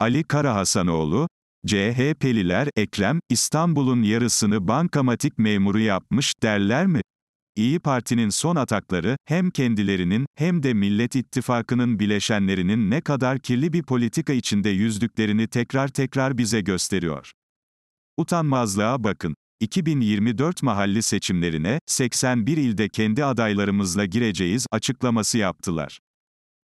Ali Karahasanoğlu, CHP'liler Ekrem, İstanbul'un yarısını bankamatik memuru yapmış derler mi? İyi Parti'nin son atakları, hem kendilerinin, hem de Millet İttifakı'nın bileşenlerinin ne kadar kirli bir politika içinde yüzdüklerini tekrar tekrar bize gösteriyor. Utanmazlığa bakın. 2024 mahalli seçimlerine, 81 ilde kendi adaylarımızla gireceğiz açıklaması yaptılar.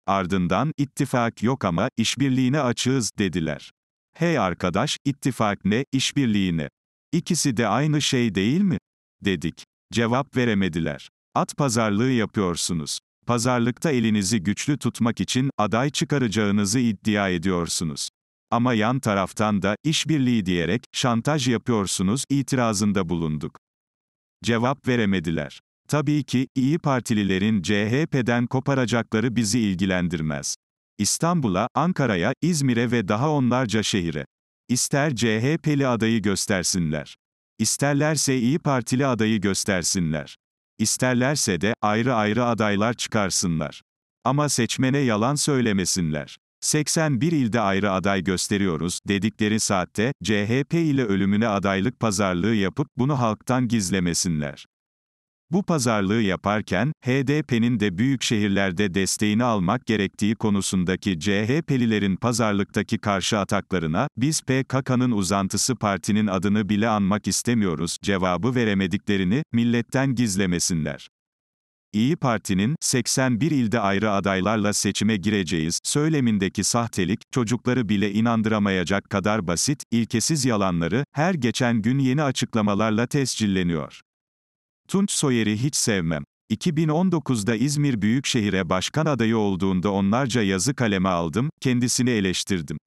Ardından, ittifak yok ama, işbirliğine açığız, dediler. Hey arkadaş, ittifak ne, işbirliği ne? İkisi de aynı şey değil mi? Dedik. Cevap veremediler. At pazarlığı yapıyorsunuz. Pazarlıkta elinizi güçlü tutmak için aday çıkaracağınızı iddia ediyorsunuz. Ama yan taraftan da işbirliği diyerek şantaj yapıyorsunuz itirazında bulunduk. Cevap veremediler. Tabii ki, İyi Partililerin CHP'den koparacakları bizi ilgilendirmez. İstanbul'a, Ankara'ya, İzmir'e ve daha onlarca şehire. İster CHP'li adayı göstersinler. İsterlerse İyi Partili adayı göstersinler. İsterlerse de ayrı ayrı adaylar çıkarsınlar. Ama seçmene yalan söylemesinler. 81 ilde ayrı aday gösteriyoruz dedikleri saatte CHP ile ölümüne adaylık pazarlığı yapıp bunu halktan gizlemesinler. Bu pazarlığı yaparken, HDP'nin de büyük şehirlerde desteğini almak gerektiği konusundaki CHP'lilerin pazarlıktaki karşı ataklarına, biz PKK'nın uzantısı partinin adını bile anmak istemiyoruz, cevabı veremediklerini, milletten gizlemesinler. İyi Parti'nin 81 ilde ayrı adaylarla seçime gireceğiz söylemindeki sahtelik çocukları bile inandıramayacak kadar basit, ilkesiz yalanları her geçen gün yeni açıklamalarla tescilleniyor. Tunç Soyer'i hiç sevmem. 2019'da İzmir Büyükşehir'e başkan adayı olduğunda onlarca yazı kaleme aldım, kendisini eleştirdim.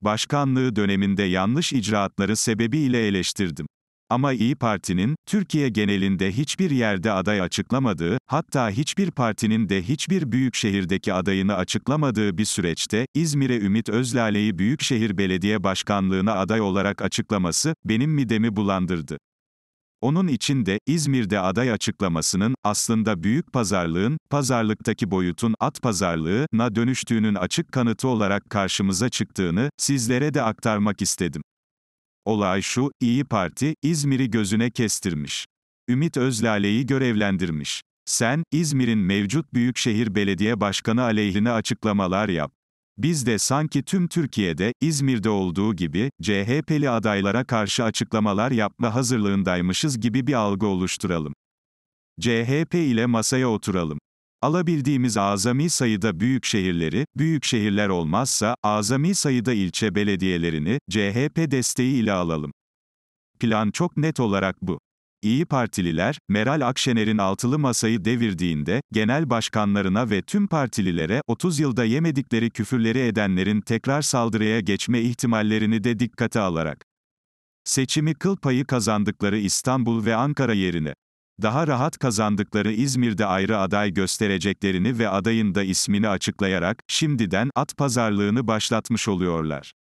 Başkanlığı döneminde yanlış icraatları sebebiyle eleştirdim. Ama İyi Parti'nin Türkiye genelinde hiçbir yerde aday açıklamadığı, hatta hiçbir partinin de hiçbir büyükşehirdeki adayını açıklamadığı bir süreçte İzmir'e Ümit Özlale'yi Büyükşehir Belediye Başkanlığına aday olarak açıklaması benim midemi bulandırdı. Onun için de, İzmir'de aday açıklamasının, aslında büyük pazarlığın, pazarlıktaki boyutun at pazarlığına dönüştüğünün açık kanıtı olarak karşımıza çıktığını, sizlere de aktarmak istedim. Olay şu, İyi Parti, İzmir'i gözüne kestirmiş. Ümit Özlale'yi görevlendirmiş. Sen, İzmir'in mevcut Büyükşehir Belediye Başkanı aleyhine açıklamalar yap. Biz de sanki tüm Türkiye'de, İzmir'de olduğu gibi, CHP'li adaylara karşı açıklamalar yapma hazırlığındaymışız gibi bir algı oluşturalım. CHP ile masaya oturalım. Alabildiğimiz azami sayıda büyük şehirleri, büyük şehirler olmazsa, azami sayıda ilçe belediyelerini, CHP desteği ile alalım. Plan çok net olarak bu. İyi Partililer, Meral Akşener'in altılı masayı devirdiğinde, genel başkanlarına ve tüm partililere 30 yılda yemedikleri küfürleri edenlerin tekrar saldırıya geçme ihtimallerini de dikkate alarak, seçimi kıl payı kazandıkları İstanbul ve Ankara yerine, daha rahat kazandıkları İzmir'de ayrı aday göstereceklerini ve adayın da ismini açıklayarak, şimdiden at pazarlığını başlatmış oluyorlar.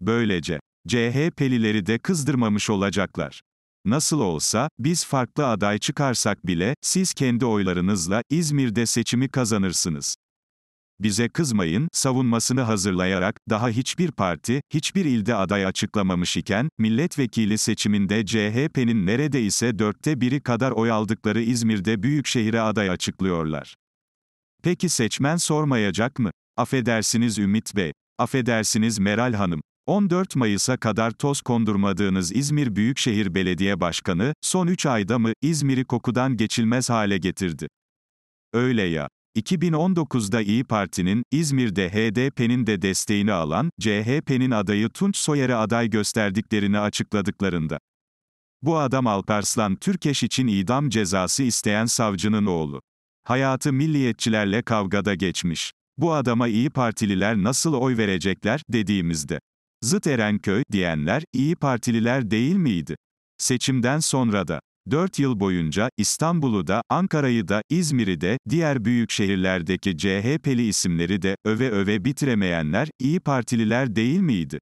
Böylece, CHP'lileri de kızdırmamış olacaklar. Nasıl olsa, biz farklı aday çıkarsak bile, siz kendi oylarınızla İzmir'de seçimi kazanırsınız. Bize kızmayın, savunmasını hazırlayarak, daha hiçbir parti, hiçbir ilde aday açıklamamış iken, milletvekili seçiminde CHP'nin neredeyse dörtte biri kadar oy aldıkları İzmir'de büyükşehire aday açıklıyorlar. Peki seçmen sormayacak mı? Affedersiniz Ümit Bey. Affedersiniz Meral Hanım. 14 Mayıs'a kadar toz kondurmadığınız İzmir Büyükşehir Belediye Başkanı, son 3 ayda mı, İzmir'i kokudan geçilmez hale getirdi? Öyle ya. 2019'da İyi Parti'nin, İzmir'de HDP'nin de desteğini alan, CHP'nin adayı Tunç Soyer'e aday gösterdiklerini açıkladıklarında. Bu adam Alparslan Türkeş için idam cezası isteyen savcının oğlu. Hayatı milliyetçilerle kavgada geçmiş. Bu adama İyi Partililer nasıl oy verecekler dediğimizde Zıt Erenköy diyenler İyi Partililer değil miydi? Seçimden sonra da 4 yıl boyunca İstanbul'u da, Ankara'yı da, İzmir'i de, diğer büyük şehirlerdeki CHP'li isimleri de öve öve bitiremeyenler İyi Partililer değil miydi?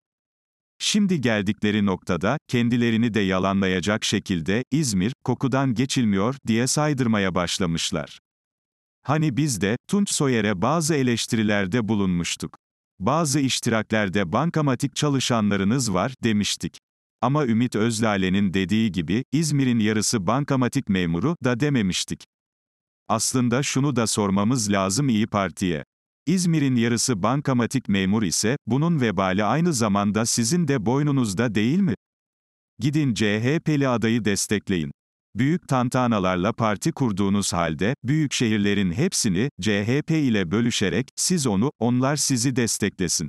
Şimdi geldikleri noktada kendilerini de yalanlayacak şekilde İzmir kokudan geçilmiyor diye saydırmaya başlamışlar. Hani biz de Tunç Soyer'e bazı eleştirilerde bulunmuştuk. Bazı iştiraklerde bankamatik çalışanlarınız var, demiştik. Ama Ümit Özlale'nin dediği gibi, İzmir'in yarısı bankamatik memuru, da dememiştik. Aslında şunu da sormamız lazım İyi Parti'ye. İzmir'in yarısı bankamatik memur ise, bunun vebali aynı zamanda sizin de boynunuzda değil mi? Gidin CHP'li adayı destekleyin büyük tantanalarla parti kurduğunuz halde, büyük şehirlerin hepsini, CHP ile bölüşerek, siz onu, onlar sizi desteklesin.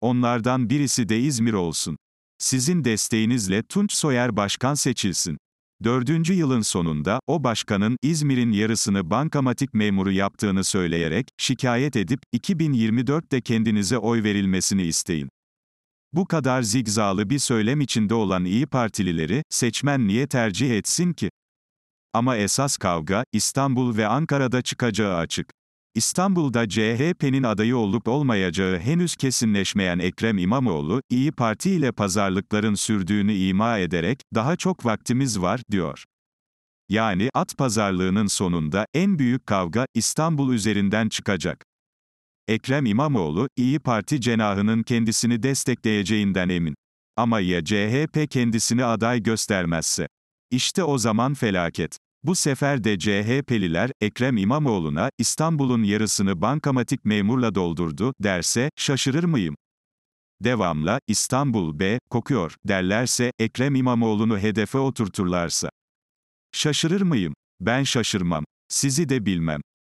Onlardan birisi de İzmir olsun. Sizin desteğinizle Tunç Soyer başkan seçilsin. Dördüncü yılın sonunda, o başkanın, İzmir'in yarısını bankamatik memuru yaptığını söyleyerek, şikayet edip, 2024'te kendinize oy verilmesini isteyin. Bu kadar zigzalı bir söylem içinde olan İyi Partilileri, seçmen niye tercih etsin ki? Ama esas kavga, İstanbul ve Ankara'da çıkacağı açık. İstanbul'da CHP'nin adayı olup olmayacağı henüz kesinleşmeyen Ekrem İmamoğlu, İyi Parti ile pazarlıkların sürdüğünü ima ederek, daha çok vaktimiz var, diyor. Yani, at pazarlığının sonunda, en büyük kavga, İstanbul üzerinden çıkacak. Ekrem İmamoğlu, İyi Parti cenahının kendisini destekleyeceğinden emin. Ama ya CHP kendisini aday göstermezse? İşte o zaman felaket. Bu sefer de CHP'liler, Ekrem İmamoğlu'na, İstanbul'un yarısını bankamatik memurla doldurdu, derse, şaşırır mıyım? Devamla, İstanbul B, kokuyor, derlerse, Ekrem İmamoğlu'nu hedefe oturturlarsa. Şaşırır mıyım? Ben şaşırmam. Sizi de bilmem.